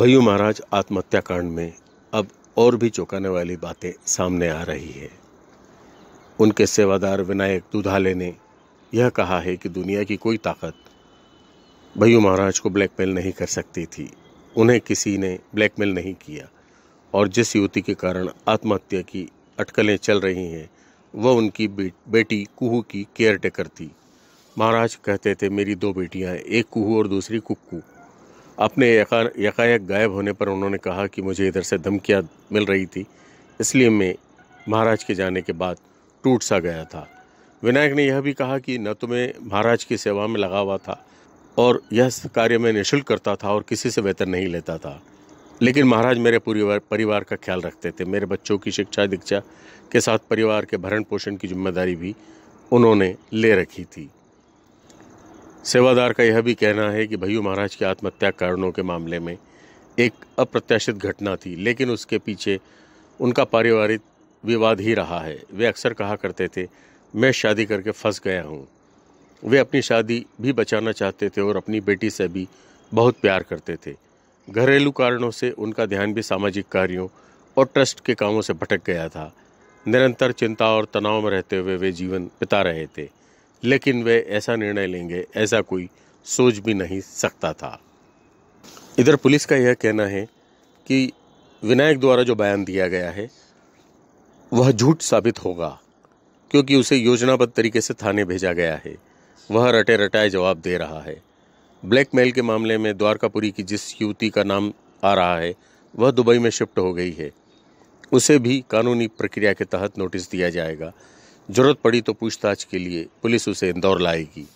भैयू महाराज आत्महत्या कांड में अब और भी चौंकाने वाली बातें सामने आ रही है उनके सेवादार विनायक दुधाले ने यह कहा है कि दुनिया की कोई ताकत भैयू महाराज को ब्लैकमेल नहीं कर सकती थी उन्हें किसी ने ब्लैकमेल नहीं किया और जिस युवती के कारण आत्महत्या की अटकलें चल रही हैं वह उनकी बेटी कुहू की केयर टेकर थी महाराज कहते थे मेरी दो बेटियां एक कुहू और दूसरी कुक्कू अपने यकायक गायब होने पर उन्होंने कहा कि मुझे इधर से धमकियाँ मिल रही थी इसलिए मैं महाराज के जाने के बाद टूट सा गया था विनायक ने यह भी कहा कि न तो मैं महाराज की सेवा में लगा हुआ था और यह कार्य में निःशुल्क करता था और किसी से वेतन नहीं लेता था लेकिन महाराज मेरे परिवार परिवार का ख्याल रखते थे मेरे बच्चों की शिक्षा दीक्षा के साथ परिवार के भरण पोषण की जिम्मेदारी भी उन्होंने ले रखी थी सेवादार का यह भी कहना है कि भैयू महाराज के आत्महत्या कारणों के मामले में एक अप्रत्याशित घटना थी लेकिन उसके पीछे उनका पारिवारिक विवाद ही रहा है वे अक्सर कहा करते थे मैं शादी करके फंस गया हूँ वे अपनी शादी भी बचाना चाहते थे और अपनी बेटी से भी बहुत प्यार करते थे घरेलू कारणों से उनका ध्यान भी सामाजिक कार्यों और ट्रस्ट के कामों से भटक गया था निरंतर चिंता और तनाव में रहते हुए वे जीवन बिता रहे थे लेकिन वे ऐसा निर्णय लेंगे ऐसा कोई सोच भी नहीं सकता था इधर पुलिस का यह कहना है कि विनायक द्वारा जो बयान दिया गया है वह झूठ साबित होगा क्योंकि उसे योजनाबद्ध तरीके से थाने भेजा गया है वह रटे रटाए जवाब दे रहा है ब्लैकमेल के मामले में द्वारकापुरी की जिस युवती का नाम आ रहा है वह दुबई में शिफ्ट हो गई है उसे भी कानूनी प्रक्रिया के तहत नोटिस दिया जाएगा ज़रूरत पड़ी तो पूछताछ के लिए पुलिस उसे इंदौर लाएगी